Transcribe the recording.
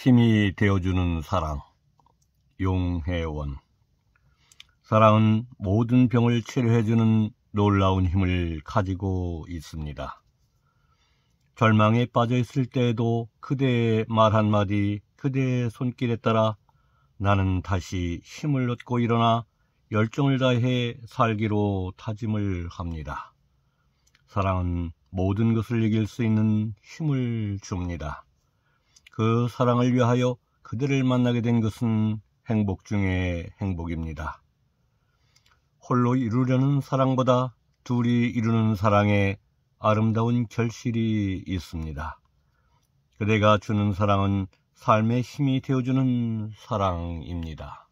힘이 되어주는 사랑 용해원 사랑은 모든 병을 치료해주는 놀라운 힘을 가지고 있습니다. 절망에 빠져 있을 때에도 그대의 말 한마디 그대의 손길에 따라 나는 다시 힘을 얻고 일어나 열정을 다해 살기로 다짐을 합니다. 사랑은 모든 것을 이길 수 있는 힘을 줍니다. 그 사랑을 위하여 그들을 만나게 된 것은 행복 중의 행복입니다. 홀로 이루려는 사랑보다 둘이 이루는 사랑에 아름다운 결실이 있습니다. 그대가 주는 사랑은 삶의 힘이 되어주는 사랑입니다.